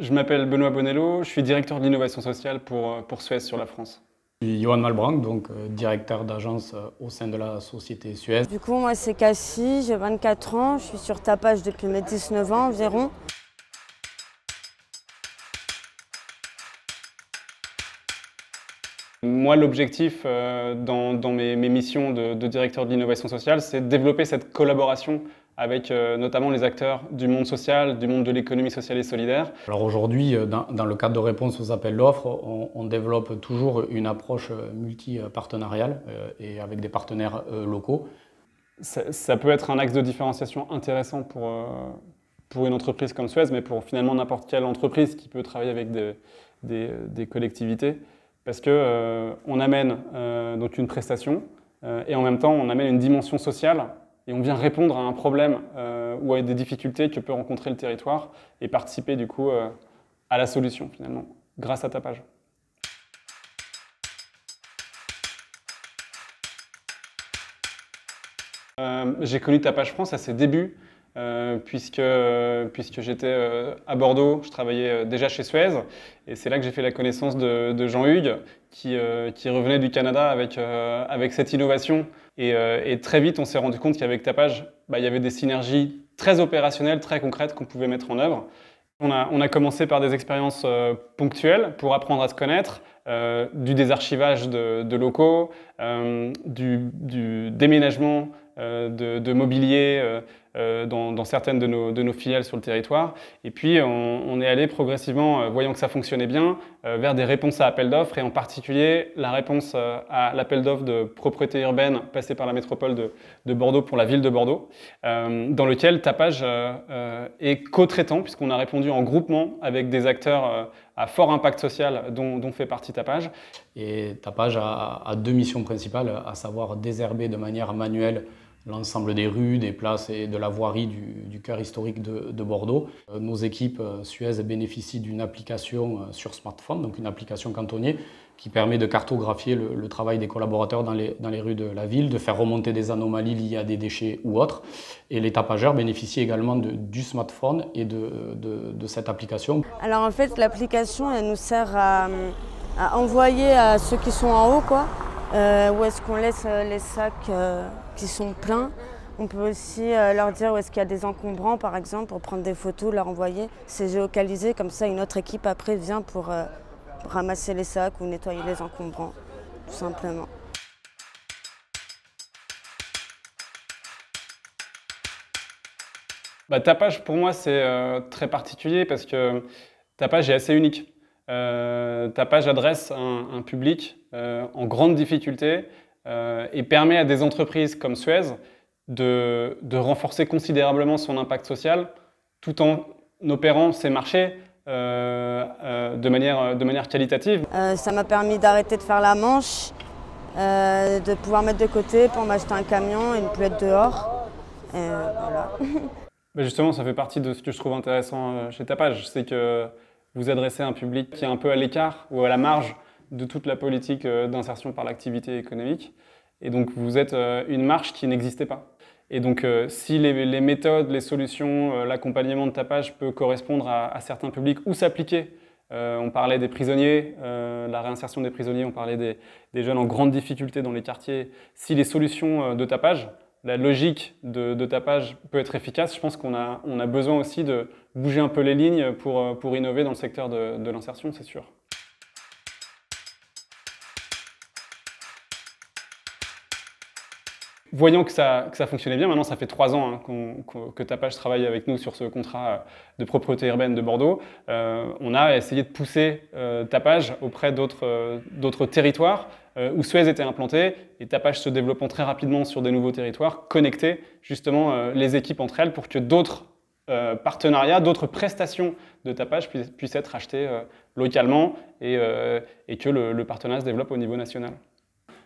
Je m'appelle Benoît Bonello, je suis directeur de l'innovation sociale pour, euh, pour Suez sur la France. Je suis Johan Malbranc, donc euh, directeur d'agence euh, au sein de la société Suez. Du coup, moi c'est Cassie, j'ai 24 ans, je suis sur tapage depuis mes 19 ans environ. Moi, l'objectif euh, dans, mes, missions de, directeur de l'innovation sociale, c'est de développer cette collaboration avec euh, notamment les acteurs du monde social, du monde de l'économie sociale et solidaire. Alors aujourd'hui, euh, dans, le cadre de réponse aux appels d'offres, on, développe toujours une approche multipartenariale et avec des partenaires locaux. Ça, peut être un axe de différenciation intéressant pour, pour une entreprise comme Suez, mais pour finalement n'importe quelle entreprise qui peut travailler avec des collectivités. Parce qu'on euh, on amène euh, donc une prestation euh, et en même temps on amène une dimension sociale et on vient répondre à un problème ou à des difficultés que peut rencontrer le territoire et participer du coup à la solution finalement grâce à ta page. j'ai connu Tapage France à ses débuts. Euh, puisque, puisque j'étais euh, à Bordeaux, je travaillais euh, déjà chez Suez, et c'est là que j'ai fait la connaissance de, Jean-Hugues, qui, qui, revenait du Canada avec, avec cette innovation. Et, très vite, on s'est rendu compte qu'avec Tapage, bah, il y avait des synergies très opérationnelles, très concrètes qu'on pouvait mettre en œuvre. On a, on a, commencé par des expériences ponctuelles pour apprendre à se connaître, du désarchivage de, locaux, du, déménagement de, de, mobilier euh, dans, certaines de nos, filiales sur le territoire. Et puis, on, est allé progressivement, euh, voyant que ça fonctionnait bien, euh, vers des réponses à appel d'offres, et en particulier la réponse à l'appel d'offres de propriété urbaine passée par la métropole de, Bordeaux pour la ville de Bordeaux, dans lequel Tapage est co-traitant, puisqu'on a répondu en groupement avec des acteurs à fort impact social dont, fait partie Tapage. Et Tapage a deux missions principales, à savoir désherber de manière manuelle l'ensemble des rues, des places et de la voirie du, cœur historique de, Bordeaux. Euh, nos équipes euh, Suez bénéficient d'une application euh, sur smartphone, donc une application cantonnier, qui permet de cartographier le, travail des collaborateurs dans les, rues de la ville, de faire remonter des anomalies liées à des déchets ou autres. Et les tapageurs bénéficient également du smartphone et de, cette application. Alors en fait, l'application, elle nous sert à, à envoyer à ceux qui sont en haut, quoi euh, où est-ce qu'on laisse euh, les sacs euh, qui sont pleins. On peut aussi leur dire où est-ce qu'il y a des encombrants, par exemple, pour prendre des photos, leur envoyer. C'est géocalisé, comme ça une autre équipe après vient pour ramasser les sacs ou nettoyer les encombrants, tout simplement. Bah, tapage, pour moi, c'est très particulier parce que tapage est assez unique. Tapage euh, ta page adresse un, public euh, en grande difficulté euh, et permet à des entreprises comme Suez de, renforcer considérablement son impact social tout en opérant ses marchés de, manière, de manière qualitative. ça m'a permis d'arrêter de faire la manche, de pouvoir mettre de côté pour m'acheter un camion et une être dehors. justement, ça fait partie de ce que je trouve intéressant chez Tapage. c'est que vous adressez à un public qui est un peu à l'écart ou à la marge de toute la politique euh, d'insertion par l'activité économique. Et donc vous êtes euh, une marche qui n'existait pas. Et donc euh, si les, méthodes, les solutions, l'accompagnement de tapage peut correspondre à, certains publics ou s'appliquer, on parlait des prisonniers, la réinsertion des prisonniers, on parlait des, jeunes en grande difficulté dans les quartiers. Si les solutions de tapage la logique de, tapage peut être efficace, je pense qu'on a, on a besoin aussi de bouger un peu les lignes pour, euh, pour innover dans le secteur de l'insertion, c'est sûr. voyant que ça, ça fonctionnait bien, maintenant ça fait trois ans hein, que Tapage travaille avec nous sur ce contrat euh, de propreté urbaine de Bordeaux, euh, on a essayé de pousser euh, Tapage auprès d'autres territoires où Suez était implanté et Tapage se développant très rapidement sur des nouveaux territoires, connecter justement les équipes entre elles pour que d'autres partenariats, d'autres prestations de Tapage puissent, être achetées localement et, que le, le partenariat se développe au niveau national.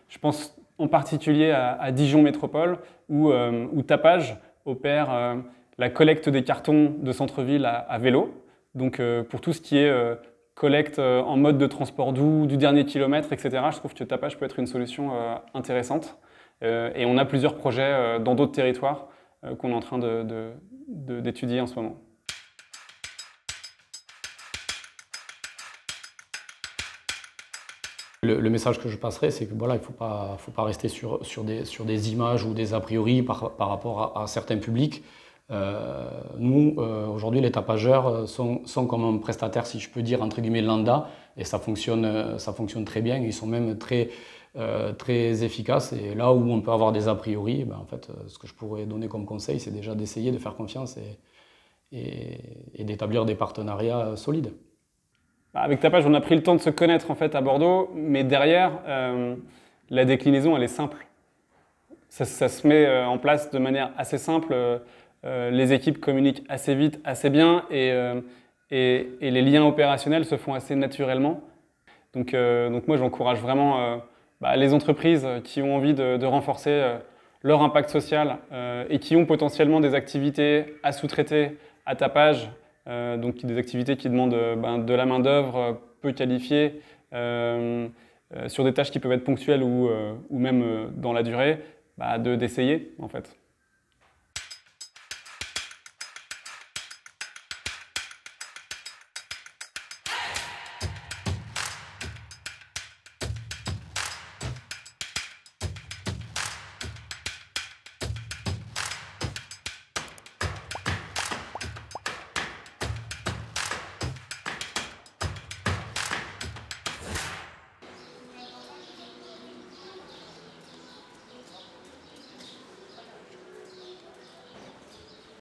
Je pense en particulier à, Dijon Métropole, où, euh, Tapage opère euh, la collecte des cartons de centre-ville à, vélo. Donc euh, pour tout ce qui est collecte en mode de transport doux, du dernier kilomètre, etc., je trouve que Tapage peut être une solution intéressante. et on a plusieurs projets dans d'autres territoires qu'on est en train d'étudier en ce moment. Le, message que je passerai, c'est que voilà, il ne faut pas, faut pas rester sur, sur, des, sur des images ou des a priori par, rapport à, certains publics. Euh, nous, euh, aujourd'hui, les tapageurs euh, sont, comme un prestataire, si je peux dire, entre guillemets, lambda, et ça fonctionne, ça fonctionne très bien. Ils sont même très, très efficaces, et là où on peut avoir des a priori, ben, en fait, ce que je pourrais donner comme conseil, c'est déjà d'essayer de faire confiance et, et d'établir des partenariats solides. Bah, avec Tapage, on a pris le temps de se connaître en fait à Bordeaux, mais derrière, euh, la déclinaison, elle est simple. Ça, se met euh, en place de manière assez simple. Euh, les équipes communiquent assez vite, assez bien, et, et, les liens opérationnels se font assez naturellement. Donc, donc moi, j'encourage vraiment bah, les entreprises qui ont envie de, de renforcer leur impact social et qui ont potentiellement des activités à sous-traiter à Tapage, euh, donc des activités qui demandent euh, ben, de la main-d'œuvre euh, peu qualifiée. sur des tâches qui peuvent être ponctuelles ou, même dans la durée, bah, d'essayer en fait.